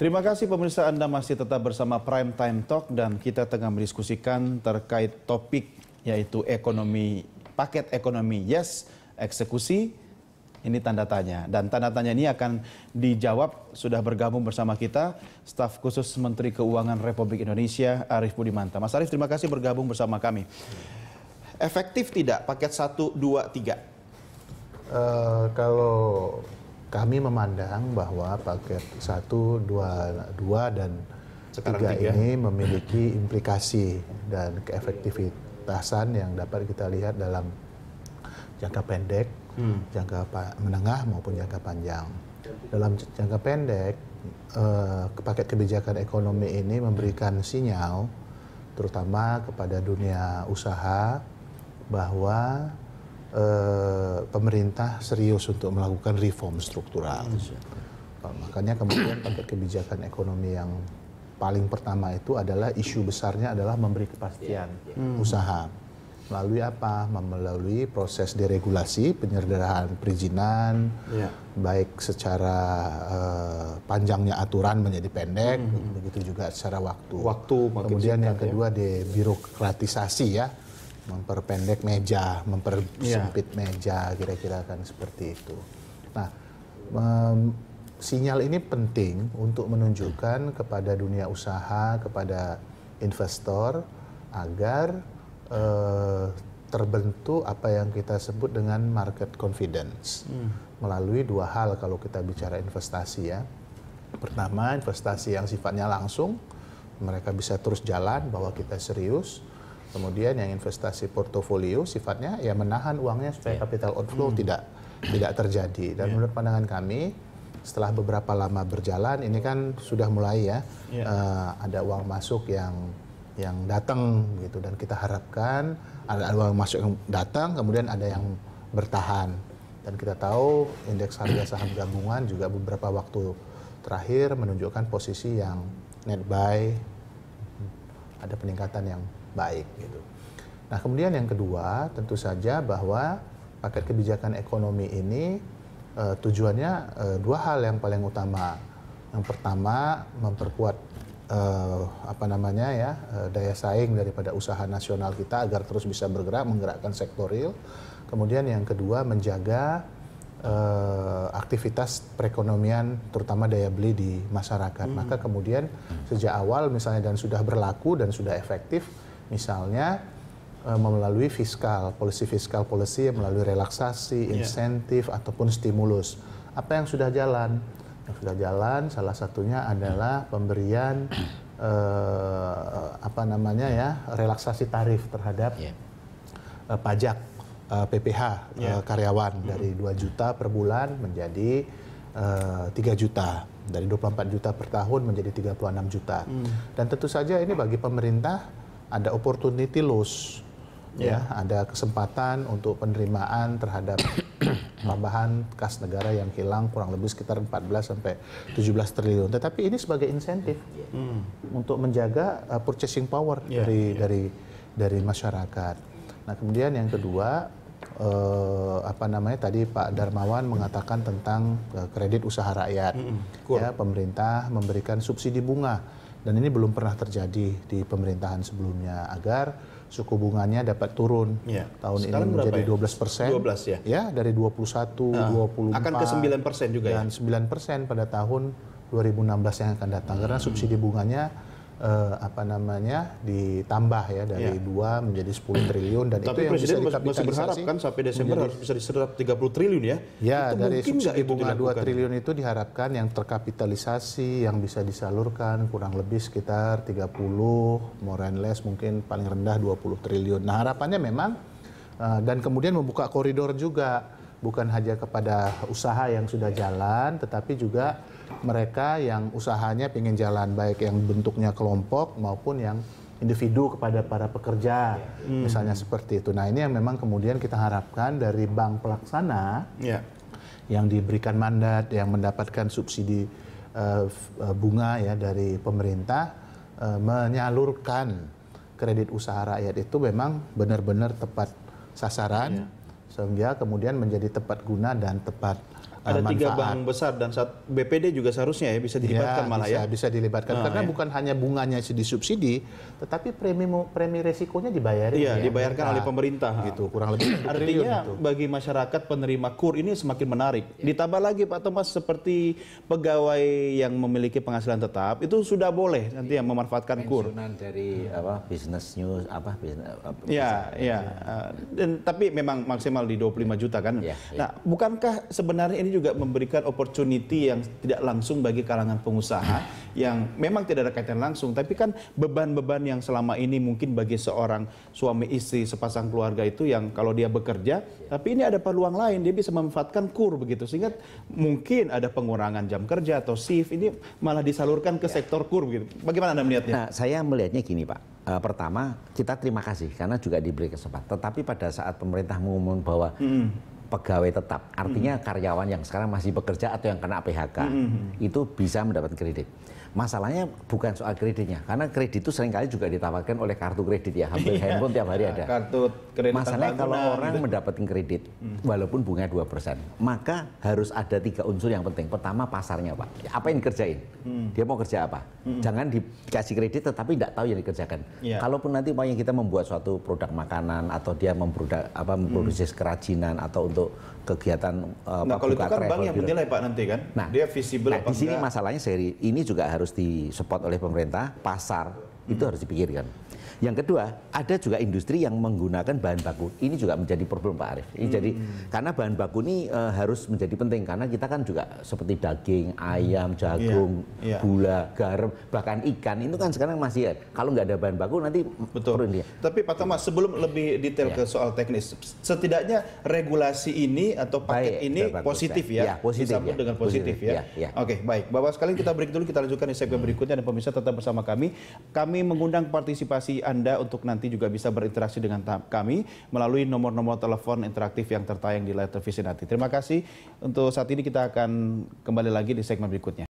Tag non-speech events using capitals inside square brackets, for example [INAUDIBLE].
Terima kasih pemirsa Anda masih tetap bersama Prime Time Talk dan kita tengah mendiskusikan terkait topik yaitu ekonomi paket ekonomi yes eksekusi ini tanda tanya dan tanda tanya ini akan dijawab sudah bergabung bersama kita staf khusus Menteri Keuangan Republik Indonesia Arif Budimanta. Mas Arif terima kasih bergabung bersama kami. Efektif tidak paket satu dua tiga eh, kalau kami memandang bahwa paket 1, 2, 2 dan 3 tiga. ini memiliki implikasi dan keefektivitasan yang dapat kita lihat dalam jangka pendek, hmm. jangka menengah maupun jangka panjang. Dalam jangka pendek, eh, paket kebijakan ekonomi ini memberikan sinyal terutama kepada dunia usaha bahwa eh, pemerintah serius untuk melakukan reform struktural. Hmm. Makanya kemudian [CLEARS THROAT] paket kebijakan ekonomi yang paling pertama itu adalah isu besarnya adalah memberi kepastian iya, iya. hmm. usaha. Melalui apa? Melalui proses deregulasi, penyederhanaan perizinan, ya. baik secara uh, panjangnya aturan menjadi pendek, hmm, hmm, -hmm. begitu juga secara waktu. Waktu. Kemudian yang ya. kedua ya. debirokratisasi ya memperpendek meja, mempersempit yeah. meja, kira-kira kan seperti itu. Nah, um, sinyal ini penting untuk menunjukkan kepada dunia usaha, kepada investor agar uh, terbentuk apa yang kita sebut dengan market confidence hmm. melalui dua hal kalau kita bicara investasi ya. Pertama, investasi yang sifatnya langsung, mereka bisa terus jalan bahwa kita serius Kemudian yang investasi portofolio sifatnya ya menahan uangnya supaya yeah. capital outflow mm. tidak tidak terjadi. Dan yeah. menurut pandangan kami setelah beberapa lama berjalan ini kan sudah mulai ya yeah. Iya. uh, ada uang masuk yang yang datang gitu dan kita harapkan ada uang masuk yang datang kemudian ada yang bertahan dan kita tahu indeks harga saham gabungan juga beberapa waktu terakhir menunjukkan posisi yang net buy ada peningkatan yang baik gitu. Nah kemudian yang kedua tentu saja bahwa paket kebijakan ekonomi ini eh, tujuannya eh, dua hal yang paling utama. Yang pertama memperkuat eh, apa namanya ya daya saing daripada usaha nasional kita agar terus bisa bergerak menggerakkan sektor real. Kemudian yang kedua menjaga uh, aktivitas perekonomian terutama daya beli di masyarakat. Hmm. Maka kemudian hmm. sejak awal misalnya dan sudah berlaku dan sudah efektif misalnya uh, melalui fiskal, polisi fiskal polisi melalui relaksasi, ya. insentif ataupun stimulus. Apa yang sudah jalan? Yang sudah jalan salah satunya adalah pemberian uh, apa namanya ya, relaksasi tarif terhadap yeah. Ya. uh, pajak uh, eh, PPH yeah. Ya. uh, karyawan mm -hmm. dari 2 juta per bulan menjadi uh, eh, 3 juta dari 24 juta per tahun menjadi 36 juta. Mm. Dan tentu saja ini bagi pemerintah ada opportunity loss yeah. ya, ada kesempatan untuk penerimaan terhadap [COUGHS] tambahan kas negara yang hilang kurang lebih sekitar 14 sampai 17 triliun. Tetapi ini sebagai insentif mm. untuk menjaga uh, purchasing power yeah, dari yeah. dari dari masyarakat. Nah, kemudian yang kedua eh, apa namanya tadi Pak Darmawan mengatakan tentang eh, kredit usaha rakyat. Mm cool. Ya, pemerintah memberikan subsidi bunga dan ini belum pernah terjadi di pemerintahan sebelumnya agar suku bunganya dapat turun ya. tahun Sekarang ini menjadi ya? 12 persen 12 ya? ya dari 21 puluh 24 ah, akan ke 9 persen juga ya? dan ya? 9 persen pada tahun 2016 yang akan datang hmm. karena subsidi bunganya uh, apa namanya ditambah ya dari iya. dua menjadi 10 triliun dan Tapi itu yang Presiden bisa masih berharap kan sampai Desember harus bisa diserap 30 triliun ya. Ya, itu dari dua subsidi bunga 2 triliun itu diharapkan yang terkapitalisasi yang bisa disalurkan kurang lebih sekitar 30 more and less mungkin paling rendah 20 triliun. Nah, harapannya memang uh, dan kemudian membuka koridor juga bukan hanya kepada usaha yang sudah jalan tetapi juga mereka yang usahanya pengen jalan baik yang bentuknya kelompok maupun yang individu kepada para pekerja yeah. Hmm. misalnya seperti itu. Nah ini yang memang kemudian kita harapkan dari bank pelaksana yeah. yang diberikan mandat yang mendapatkan subsidi uh, bunga ya dari pemerintah uh, menyalurkan kredit usaha rakyat itu memang benar-benar tepat sasaran. Yeah sehingga kemudian menjadi tepat guna dan tepat ada manfaat. Eh, tiga bank besar dan saat BPD juga seharusnya ya bisa dilibatkan ya, malah bisa, ya bisa dilibatkan nah, karena ya. bukan hanya bunganya disubsidi tetapi premi premi resikonya dibayarin iya ya, dibayarkan mereka, oleh ah, pemerintah gitu kurang lebih artinya itu. bagi masyarakat penerima kur ini semakin menarik ya. ditambah lagi Pak Thomas seperti pegawai yang memiliki penghasilan tetap itu sudah boleh nanti yang memanfaatkan kur dari apa business news apa business, ya business. ya, ya. Uh, dan tapi memang maksimal maksimal di 25 juta kan. Ya, ya. Nah, bukankah sebenarnya ini juga memberikan opportunity yang tidak langsung bagi kalangan pengusaha yang memang tidak ada kaitan langsung, tapi kan beban-beban yang selama ini mungkin bagi seorang suami istri sepasang keluarga itu yang kalau dia bekerja, ya. tapi ini ada peluang lain dia bisa memanfaatkan kur begitu sehingga mungkin ada pengurangan jam kerja atau shift ini malah disalurkan ke ya. sektor kur begitu. Bagaimana Anda melihatnya? Nah, saya melihatnya gini, Pak uh, pertama kita terima kasih karena juga diberi kesempatan. Tetapi pada saat pemerintah mengumumkan bahwa hmm. pegawai tetap, artinya hmm. karyawan yang sekarang masih bekerja atau yang kena PHK hmm. itu bisa mendapat kredit. Masalahnya bukan soal kreditnya, karena kredit itu seringkali juga ditawarkan oleh kartu kredit ya, hampir iya, handphone tiap hari ada. Kartu kredit Masalahnya kalau gitu. orang mendapatkan kredit, hmm. walaupun bunga 2%, maka harus ada tiga unsur yang penting. Pertama pasarnya Pak, apa yang dikerjain? Hmm. Dia mau kerja apa? Hmm. Jangan dikasih kredit tetapi tidak tahu yang dikerjakan. Yeah. Kalaupun nanti yang kita membuat suatu produk makanan atau dia memproduk apa memproduksi hmm. kerajinan atau untuk kegiatan uh, nah, kalau itu kan bank yang gitu. menilai Pak nanti kan? Nah, dia visible nah, di sini masalahnya seri ini juga harus harus disupport oleh pemerintah pasar itu harus dipikirkan. Yang kedua, ada juga industri yang menggunakan bahan baku. Ini juga menjadi problem Pak Arief. hmm. jadi karena bahan baku ini e, harus menjadi penting karena kita kan juga seperti daging, ayam, hmm. jagung, yeah. Yeah. gula, garam, bahkan ikan itu kan sekarang masih kalau nggak ada bahan baku nanti betul. Dia. Tapi Pak Thomas sebelum lebih detail yeah. ke soal teknis, setidaknya regulasi ini atau paket baik, ini bagus, positif ya. ya positif, ya. dengan positif, positif ya. ya, ya. Oke, okay, baik. Bapak sekali kita break dulu kita lanjutkan di segmen berikutnya dan pemirsa tetap bersama kami. Kami kami mengundang partisipasi Anda untuk nanti juga bisa berinteraksi dengan kami melalui nomor-nomor telepon interaktif yang tertayang di layar televisi nanti. Terima kasih. Untuk saat ini kita akan kembali lagi di segmen berikutnya.